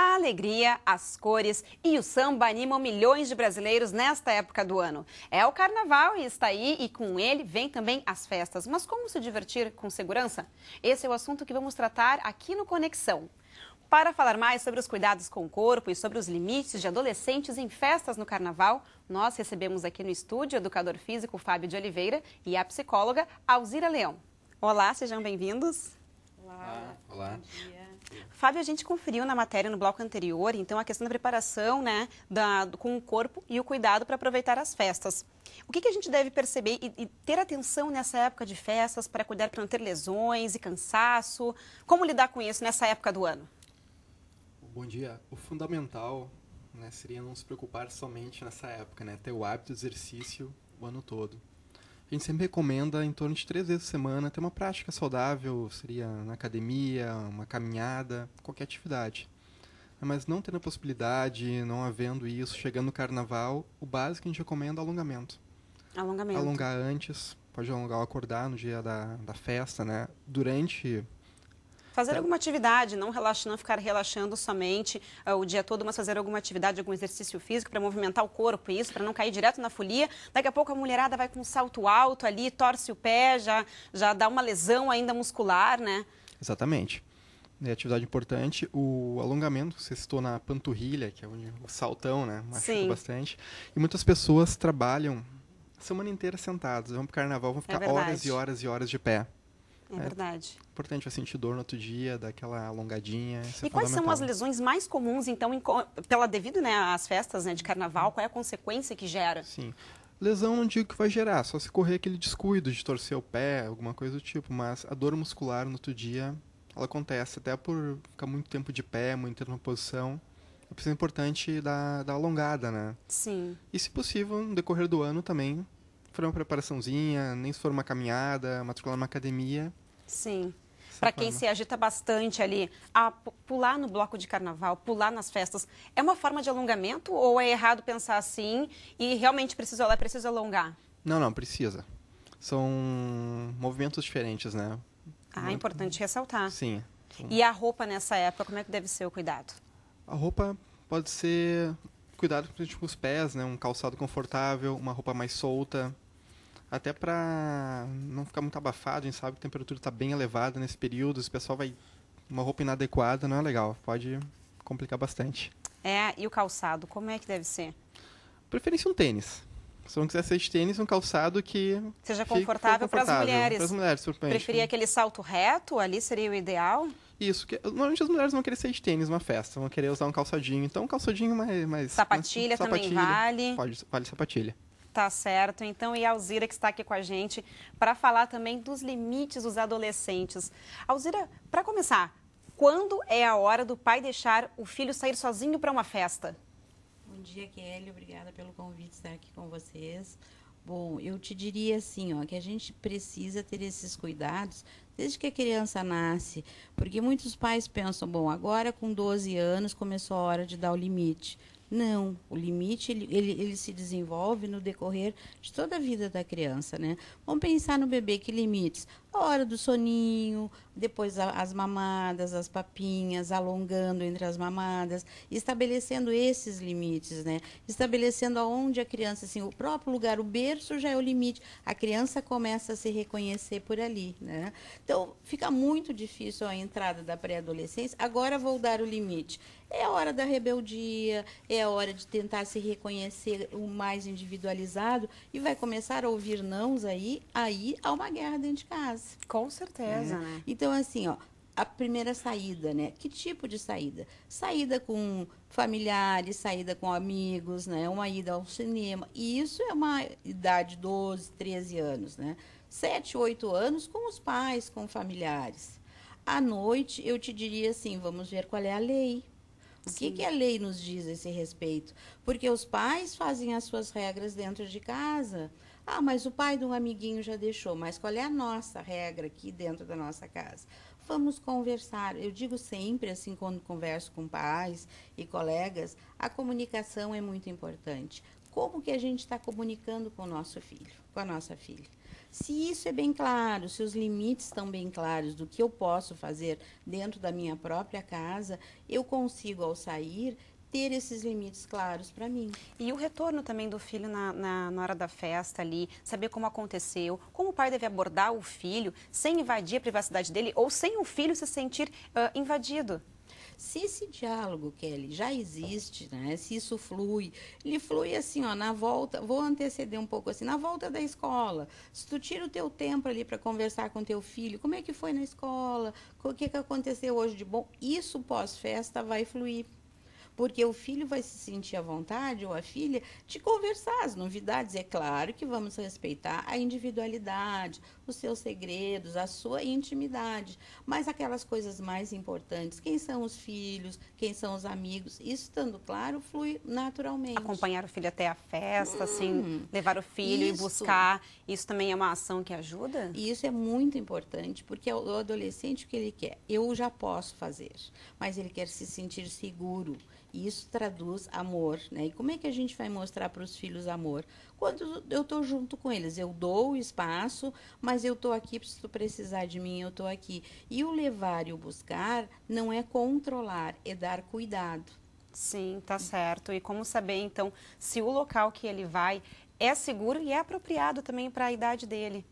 A alegria, as cores e o samba animam milhões de brasileiros nesta época do ano. É o carnaval e está aí, e com ele vem também as festas. Mas como se divertir com segurança? Esse é o assunto que vamos tratar aqui no Conexão. Para falar mais sobre os cuidados com o corpo e sobre os limites de adolescentes em festas no carnaval, nós recebemos aqui no estúdio o educador físico Fábio de Oliveira e a psicóloga Alzira Leão. Olá, sejam bem-vindos. Olá. Fábio, a gente conferiu na matéria no bloco anterior, então, a questão da preparação né, da, com o corpo e o cuidado para aproveitar as festas. O que, que a gente deve perceber e, e ter atenção nessa época de festas para cuidar para não ter lesões e cansaço? Como lidar com isso nessa época do ano? Bom dia. O fundamental né, seria não se preocupar somente nessa época, né? ter o hábito de exercício o ano todo. A gente sempre recomenda em torno de três vezes por semana ter uma prática saudável, seria na academia, uma caminhada, qualquer atividade. Mas não tendo a possibilidade, não havendo isso, chegando no carnaval, o básico que a gente recomenda é alongamento. Alongamento. Alongar antes, pode alongar ao acordar no dia da, da festa, né? Durante Fazer tá. alguma atividade, não relaxar, não ficar relaxando somente uh, o dia todo, mas fazer alguma atividade, algum exercício físico para movimentar o corpo, isso, para não cair direto na folia. Daqui a pouco a mulherada vai com um salto alto ali, torce o pé, já, já dá uma lesão ainda muscular, né? Exatamente. É atividade importante, o alongamento, você citou na panturrilha, que é onde o saltão, né? Machuca Sim. bastante. E muitas pessoas trabalham a semana inteira sentadas. Vão para o carnaval, vão ficar é horas e horas e horas de pé. É, é verdade. Importante vai sentir dor no outro dia, dar aquela alongadinha. e é quais são as lesões mais comuns, então, em, pela devido né, às festas né, de carnaval, qual é a consequência que gera? Sim. Lesão não digo que vai gerar, só se correr aquele descuido de torcer o pé, alguma coisa do tipo, mas a dor muscular no outro dia, ela acontece, até por ficar muito tempo de pé, muito tempo na posição. É preciso é importante da, da alongada, né? Sim. E se possível, no decorrer do ano também, for uma preparaçãozinha, nem se for uma caminhada, matricular numa academia, Sim. É Para quem se agita bastante ali, a pular no bloco de carnaval, pular nas festas, é uma forma de alongamento ou é errado pensar assim e realmente precisa, é preciso alongar? Não, não, precisa. São movimentos diferentes, né? Ah, Muito... É importante ressaltar. Sim, E a roupa nessa época, como é que deve ser o cuidado? A roupa pode ser cuidado com os pés, né? Um calçado confortável, uma roupa mais solta, até para não ficar muito abafado, a gente sabe que a temperatura está bem elevada nesse período, se o pessoal vai uma roupa inadequada, não é legal, pode complicar bastante. É, e o calçado, como é que deve ser? Preferência um tênis. Se não quiser ser de tênis, um calçado que seja confortável, para as mulheres. Para as mulheres, Preferia aquele salto reto, ali seria o ideal? Isso, que, normalmente as mulheres vão querer ser de tênis numa festa, vão querer usar um calçadinho. Então, um calçadinho mais. mais sapatilha, sapatilha também vale. Pode, vale sapatilha. Tá certo. Então, e a Alzira, que está aqui com a gente, para falar também dos limites dos adolescentes. Alzira, para começar, quando é a hora do pai deixar o filho sair sozinho para uma festa? Bom dia, Kelly. Obrigada pelo convite estar aqui com vocês. Bom, eu te diria assim, ó, que a gente precisa ter esses cuidados desde que a criança nasce, porque muitos pais pensam, bom, agora com 12 anos começou a hora de dar o limite. Não, o limite ele, ele, ele, se desenvolve no decorrer de toda a vida da criança, né? Vamos pensar no bebê que limites a hora do soninho, depois a, as mamadas, as papinhas, alongando entre as mamadas, estabelecendo esses limites, né? Estabelecendo aonde a criança, assim, o próprio lugar, o berço já é o limite. A criança começa a se reconhecer por ali, né? Então, fica muito difícil a entrada da pré-adolescência. Agora vou dar o limite. É a hora da rebeldia, é a hora de tentar se reconhecer o mais individualizado e vai começar a ouvir nãos aí, aí há uma guerra dentro de casa. Com certeza, é. né? Então, assim, ó, a primeira saída, né? Que tipo de saída? Saída com familiares, saída com amigos, né? Uma ida ao cinema. E isso é uma idade 12, 13 anos, né? 7, 8 anos com os pais, com familiares. À noite, eu te diria assim, vamos ver qual é a lei. O que, que, a lei nos diz a esse respeito? Porque os pais fazem as suas regras dentro de casa. Ah, mas o pai de um amiguinho já deixou, mas qual é a nossa regra aqui dentro da nossa casa? Vamos conversar. Eu digo sempre, assim, quando converso com pais e colegas, a comunicação é muito importante. Como que a gente está comunicando com o nosso filho, com a nossa filha? Se isso é bem claro, se os limites estão bem claros do que eu posso fazer dentro da minha própria casa, eu consigo, ao sair, ter esses limites claros para mim. E o retorno também do filho na, na, na, hora da festa ali, saber como aconteceu, como o pai deve abordar o filho sem invadir a privacidade dele ou sem o filho se sentir uh, invadido. Se esse diálogo, Kelly, já existe, né? se isso flui, ele flui assim, ó, na volta, vou anteceder um pouco assim, na volta da escola, se tu tira o teu tempo ali para conversar com teu filho, como é que foi na escola, o que, que aconteceu hoje de bom, isso pós-festa vai fluir porque o filho vai se sentir à vontade, ou a filha, de conversar as novidades. É claro que vamos respeitar a individualidade, os seus segredos, a sua intimidade, mas aquelas coisas mais importantes, quem são os filhos, quem são os amigos, isso estando claro, flui naturalmente. Acompanhar o filho até a festa, assim, hum, assim, levar o filho isso. e buscar, isso também é uma ação que ajuda? Isso é muito importante, porque é o adolescente, o que ele quer? Eu já posso fazer, mas ele quer se sentir seguro, isso traduz amor, né? E como é que a gente vai mostrar para os filhos amor? Quando eu estou junto com eles, eu dou o espaço, mas eu estou aqui, se tu precisar de mim, eu estou aqui. E o levar e o buscar não é controlar, é dar cuidado. Sim, tá certo. E como saber, então, se o local que ele vai é seguro e é apropriado também para a idade dele?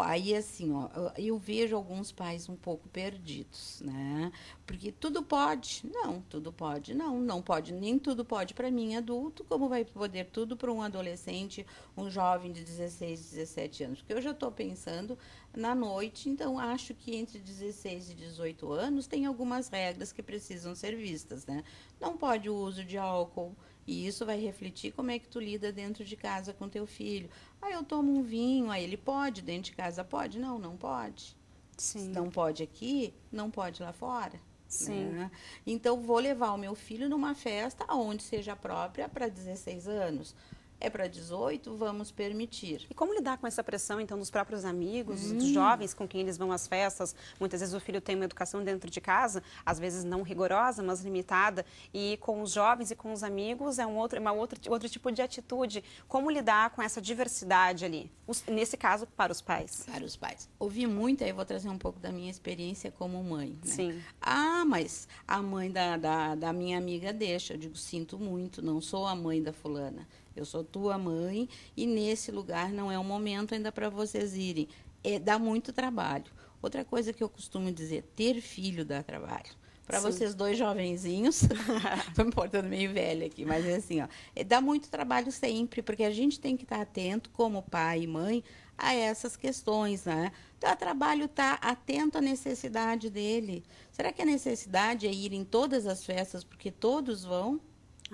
aí assim, ó, eu vejo alguns pais um pouco perdidos, né? Porque tudo pode, não, tudo pode, não, não pode, nem tudo pode para mim adulto, como vai poder tudo para um adolescente, um jovem de 16, 17 anos? Porque eu já estou pensando na noite, então acho que entre 16 e 18 anos tem algumas regras que precisam ser vistas, né? Não pode o uso de álcool, e isso vai refletir como é que tu lida dentro de casa com teu filho. Ah, eu tomo um vinho, aí ele pode, dentro de casa pode? Não, não pode. Sim. Não pode aqui, não pode lá fora. Sim. Né? Então vou levar o meu filho numa festa onde seja própria para 16 anos é para 18, vamos permitir. E como lidar com essa pressão, então, dos próprios amigos, hum. dos jovens com quem eles vão às festas? Muitas vezes o filho tem uma educação dentro de casa, às vezes não rigorosa, mas limitada. E com os jovens e com os amigos é um outro, é uma outra, outro tipo de atitude. Como lidar com essa diversidade ali? Os, nesse caso, para os pais. Para os pais. Ouvi muito, aí vou trazer um pouco da minha experiência como mãe. Né? Sim. Ah, mas a mãe da, da, da minha amiga deixa. Eu digo, sinto muito, não sou a mãe da fulana. Eu sou tua mãe e nesse lugar não é o momento ainda para vocês irem. É, dá muito trabalho. Outra coisa que eu costumo dizer, ter filho dá trabalho. Para vocês dois jovenzinhos, estou me portando meio velha aqui, mas é assim, ó, é, dá muito trabalho sempre, porque a gente tem que estar tá atento, como pai e mãe, a essas questões, né? Dá trabalho estar tá atento à necessidade dele. Será que a necessidade é ir em todas as festas, porque todos vão?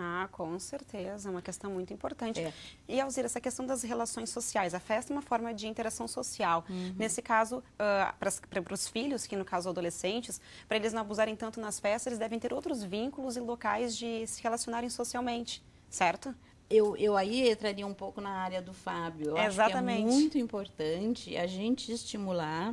Ah, com certeza, é uma questão muito importante. É. E, Alzira, essa questão das relações sociais, a festa é uma forma de interação social. Uhum. Nesse caso, uh, para os filhos, que no caso adolescentes, para eles não abusarem tanto nas festas, eles devem ter outros vínculos e locais de se relacionarem socialmente, certo? Eu, eu aí entraria um pouco na área do Fábio. Eu é Exatamente. é muito importante a gente estimular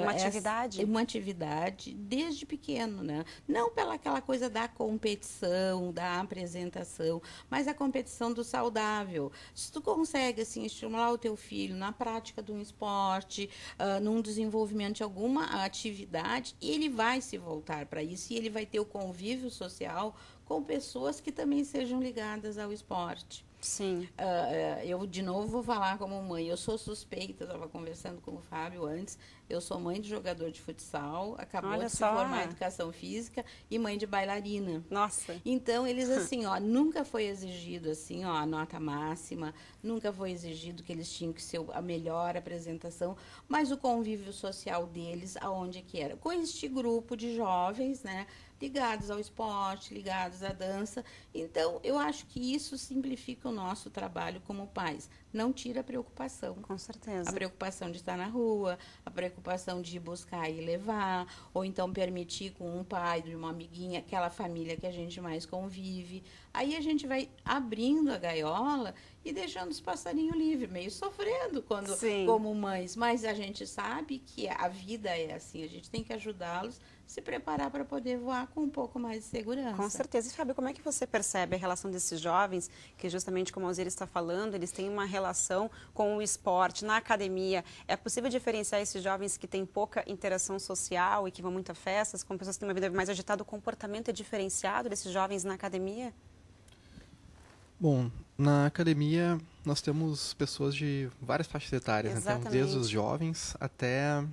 uma ah, atividade? Essa, é uma atividade desde pequeno, né? Não pela aquela coisa da competição, da apresentação, mas a competição do saudável. Se tu consegue, assim, estimular o teu filho na prática de um esporte, uh, num desenvolvimento de alguma atividade, ele vai se voltar para isso e ele vai ter o convívio social com pessoas que também sejam ligadas ao esporte. Sim. Uh, eu, de novo, vou falar como mãe. Eu sou suspeita, estava conversando com o Fábio antes. Eu sou mãe de jogador de futsal, acabou Olha de só. se formar em educação física e mãe de bailarina. Nossa. Então, eles, assim, ó, nunca foi exigido, assim, ó, a nota máxima, nunca foi exigido que eles tinham que ser a melhor apresentação, mas o convívio social deles, aonde que era? Com este grupo de jovens, né? ligados ao esporte, ligados à dança, então, eu acho que isso simplifica o nosso trabalho como pais. Não tira a preocupação. Com certeza. A preocupação de estar na rua, a preocupação de buscar e levar, ou então permitir com um pai, de uma amiguinha, aquela família que a gente mais convive. Aí a gente vai abrindo a gaiola e deixando os passarinhos livres, meio sofrendo quando Sim. como mães, mas a gente sabe que a vida é assim, a gente tem que ajudá-los se preparar para poder voar com um pouco mais de segurança. Com certeza. E Fábio, como é que você percebe percebe a relação desses jovens, que justamente como a Alzira está falando, eles têm uma relação com o esporte, na academia. É possível diferenciar esses jovens que têm pouca interação social e que vão muito a festas, com pessoas que têm uma vida mais agitada, o comportamento é diferenciado desses jovens na academia? Bom, na academia nós temos pessoas de várias faixas etárias, né? Então, desde os jovens até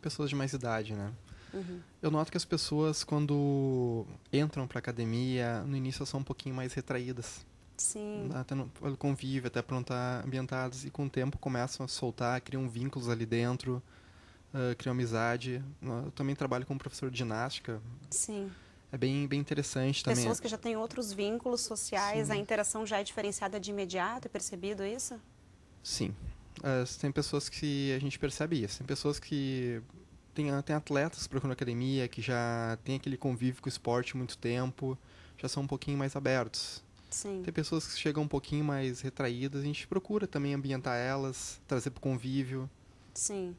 pessoas de mais idade, né? Uhum. Eu noto que as pessoas, quando entram para academia, no início são um pouquinho mais retraídas. Sim. Né? Até no convívio, até estar tá ambientados. E com o tempo começam a soltar, criam vínculos ali dentro, uh, criam amizade. Né? Eu também trabalho como professor de ginástica. Sim. É bem, bem interessante também. Pessoas que já têm outros vínculos sociais, Sim. a interação já é diferenciada de imediato, é percebido isso? Sim. Uh, tem pessoas que a gente percebe isso. Tem pessoas que tem, ah, tem atletas que procuram academia, que já tem aquele convívio com o esporte muito tempo, já são um pouquinho mais abertos. Sim. Tem pessoas que chegam um pouquinho mais retraídas, a gente procura também ambientar elas, trazer para o convívio. Sim.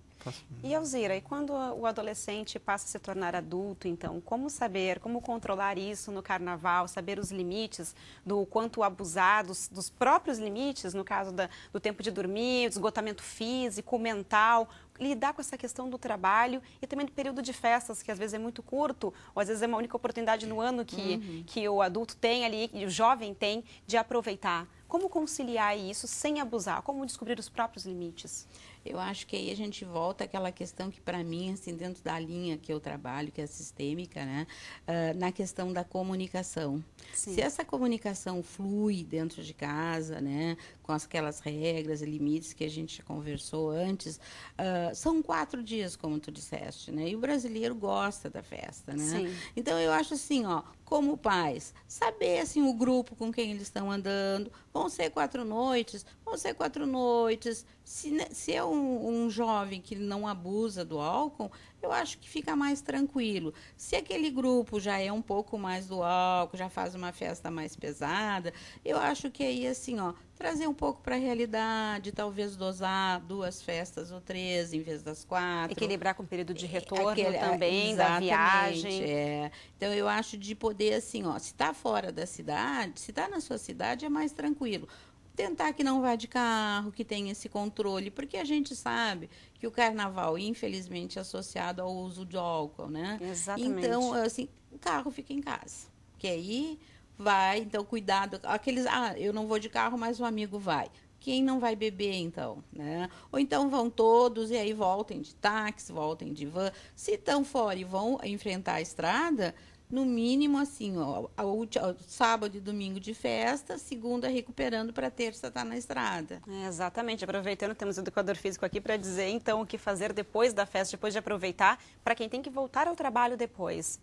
E Alzira, e quando o adolescente passa a se tornar adulto, então, como saber, como controlar isso no carnaval, saber os limites do quanto abusar dos, dos próprios limites, no caso da, do tempo de dormir, do esgotamento físico, mental, lidar com essa questão do trabalho e também do período de festas, que às vezes é muito curto, ou às vezes é uma única oportunidade no ano que, uhum. que o adulto tem ali, o jovem tem, de aproveitar. Como conciliar isso sem abusar? Como descobrir os próprios limites? Eu acho que aí a gente volta àquela questão que, para mim, assim, dentro da linha que eu trabalho, que é sistêmica, né? Uh, na questão da comunicação. Sim. Se essa comunicação flui dentro de casa, né? com aquelas regras e limites que a gente conversou antes. Uh, são quatro dias, como tu disseste, né? E o brasileiro gosta da festa, né? Sim. Então eu acho assim, ó, como pais, saber assim o grupo com quem eles estão andando. Vão ser quatro noites, vão ser quatro noites. Se, né, se é um, um jovem que não abusa do álcool, eu acho que fica mais tranquilo. Se aquele grupo já é um pouco mais do álcool, já faz uma festa mais pesada, eu acho que aí assim, ó, trazer um pouco para a realidade, talvez dosar duas festas ou três em vez das quatro. Equilibrar com o período de é, retorno Aquele, é, também, da viagem. É. Então, eu acho de poder, assim, ó, se está fora da cidade, se está na sua cidade, é mais tranquilo tentar que não vá de carro, que tenha esse controle, porque a gente sabe que o carnaval, infelizmente, é associado ao uso de álcool, né? Exatamente. Então, assim, o carro fica em casa. Que aí vai, então cuidado. Aqueles, ah, eu não vou de carro, mas um amigo vai. Quem não vai beber, então, né? Ou então vão todos e aí voltem de táxi, voltem de van. Se estão fora e vão enfrentar a estrada, no mínimo assim, ó, a última, sábado e domingo de festa, segunda recuperando para terça tá na estrada. É, exatamente. Aproveitando, temos o educador físico aqui para dizer então o que fazer depois da festa, depois de aproveitar, para quem tem que voltar ao trabalho depois.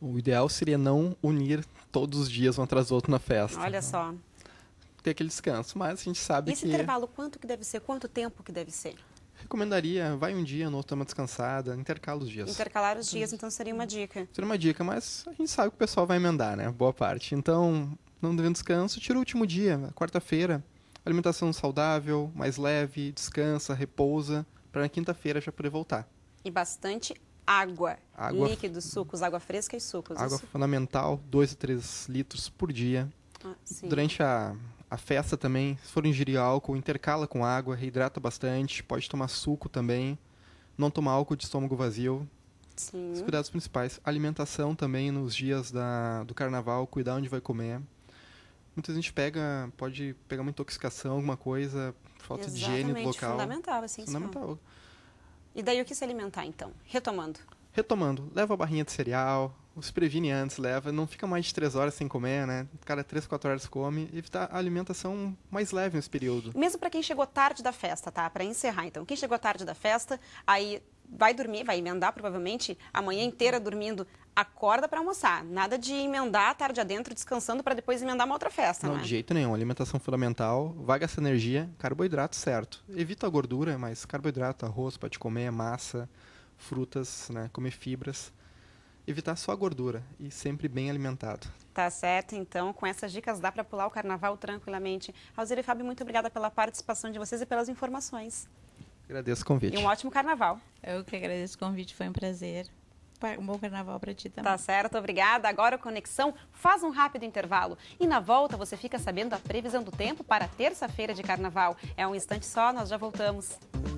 O ideal seria não unir todos os dias um atrás do outro na festa. Olha só. Ter aquele descanso, mas a gente sabe Esse que... Esse intervalo, quanto que deve ser? Quanto tempo que deve ser? Recomendaria, vai um dia, no outro uma descansada, intercala os dias. Intercalar os dias, então seria uma dica. Seria uma dica, mas a gente sabe que o pessoal vai emendar, né? Boa parte. Então, não devendo descanso, tira o último dia, quarta-feira. Alimentação saudável, mais leve, descansa, repousa, para na quinta-feira já poder voltar. E bastante água, água líquidos, sucos, água fresca e sucos. Água isso? fundamental, 2 a 3 litros por dia. Ah, Durante a, a festa também, se for ingerir álcool, intercala com água, reidrata bastante, pode tomar suco também. Não tomar álcool de estômago vazio. Sim. Os cuidados principais. Alimentação também nos dias da, do carnaval, cuidar onde vai comer. Muita gente pega, pode pegar uma intoxicação, alguma coisa, falta Exatamente, de higiene do local. Fundamental, assim, fundamental. Sim. E daí o que se alimentar então? Retomando. Retomando, leva a barrinha de cereal, se previne antes, leva, não fica mais de 3 horas sem comer, né? Cada 3, 4 horas come, evita a alimentação mais leve nesse período. Mesmo para quem chegou tarde da festa, tá? Para encerrar então, quem chegou tarde da festa, aí vai dormir, vai emendar provavelmente a manhã inteira dormindo, acorda para almoçar. Nada de emendar a tarde adentro descansando para depois emendar uma outra festa, Não, né? de jeito nenhum. Alimentação fundamental, vaga essa energia, carboidrato certo. Evita a gordura, mas carboidrato, arroz para te comer, massa, frutas, né, comer fibras. Evitar só a gordura e sempre bem alimentado. Tá certo, então, com essas dicas dá para pular o carnaval tranquilamente. Alzira e Fábio, muito obrigada pela participação de vocês e pelas informações. Agradeço o convite. E um ótimo carnaval. Eu que agradeço o convite, foi um prazer. Um bom carnaval para ti também. Tá certo, obrigada. Agora a Conexão faz um rápido intervalo. E na volta você fica sabendo a previsão do tempo para terça-feira de carnaval. É um instante só, nós já voltamos.